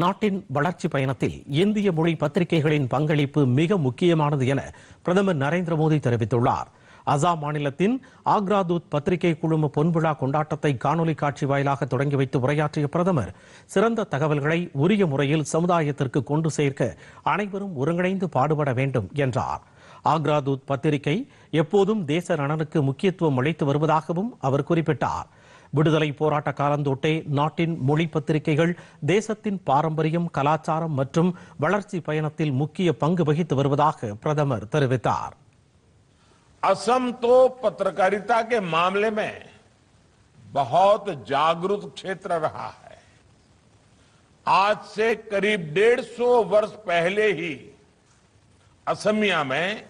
நாட்டின் வளர்ச்சி பயணத்தில் இந்திய மொழி பத்திரிகைகளின் பங்களிப்பு மிக முக்கியமானது என பிரதமர் நரேந்திர மோடி தெரிவித்துள்ளார் அசாம் மாநிலத்தின் ஆக்ராதூத் பத்திரிகை குழும பொன்விழா கொண்டாட்டத்தை காணொலி காட்சி வாயிலாக தொடங்கி வைத்து உரையாற்றிய பிரதமர் சிறந்த தகவல்களை உரிய முறையில் சமுதாயத்திற்கு கொண்டு சேர்க்க அனைவரும் ஒருங்கிணைந்து பாடுபட வேண்டும் என்றார் ஆக்ராதூத் பத்திரிகை எப்போதும் தேச நலனுக்கு முக்கியத்துவம் அளித்து வருவதாகவும் அவர் குறிப்பிட்டார் विदाटे मोल पत्रिकेस पार्य कलाचार वयन मुख्य पंगु वह प्रदमर असम तो पत्रकारिता के मामले में बहुत जागरूक क्षेत्र रहा है आज से करीब डेढ़ सौ वर्ष पहले ही असमिया में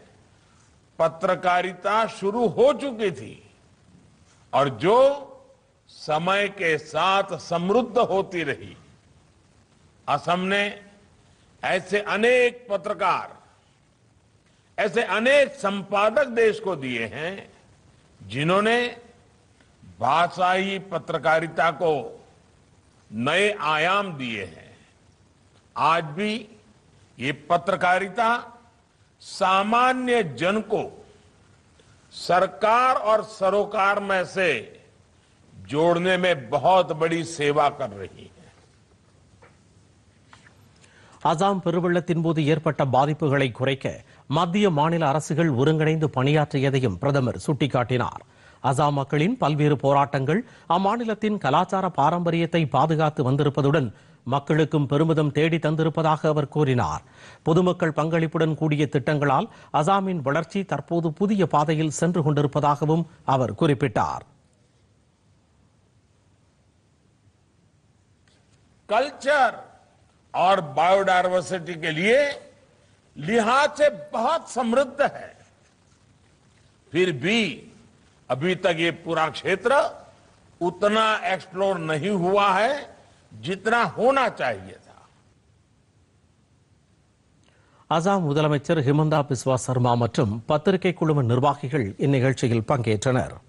पत्रकारिता शुरू हो चुकी थी और जो समय के साथ समृद्ध होती रही असम ने ऐसे अनेक पत्रकार ऐसे अनेक संपादक देश को दिए हैं जिन्होंने भाषाई पत्रकारिता को नए आयाम दिए हैं आज भी ये पत्रकारिता सामान्य जन को सरकार और सरोकार में से जोड़ने में बहुत बड़ी सेवा कर रही है அசாம் பெருவெள்ளத்தின் போது ஏற்பட்ட பாதிப்புகளை குறைக்க மத்திய மாநில அரசுகள் ஒருங்கிணைந்து பணியாற்றியதையும் பிரதமர் சுட்டிக்காட்டினார் அசாம் மக்களின் பல்வேறு போராட்டங்கள் அம்மாநிலத்தின் கலாச்சார பாரம்பரியத்தை பாதுகாத்து வந்திருப்பதுடன் மக்களுக்கும் பெருமிதம் தேடி தந்திருப்பதாக அவர் கூறினார் பொதுமக்கள் பங்களிப்புடன் கூடிய திட்டங்களால் அசாமின் வளர்ச்சி தற்போது புதிய பாதையில் சென்று கொண்டிருப்பதாகவும் அவர் குறிப்பிட்டார் कल्चर और बायोडायवर्सिटी के लिए लिहाज से बहुत समृद्ध है फिर भी अभी तक ये पूरा क्षेत्र उतना एक्सप्लोर नहीं हुआ है जितना होना चाहिए था आसाम मुद्दा ஹிமந்தா बिस्वा शर्मा पत्रिकेम निर्वाह इन निकल पंगे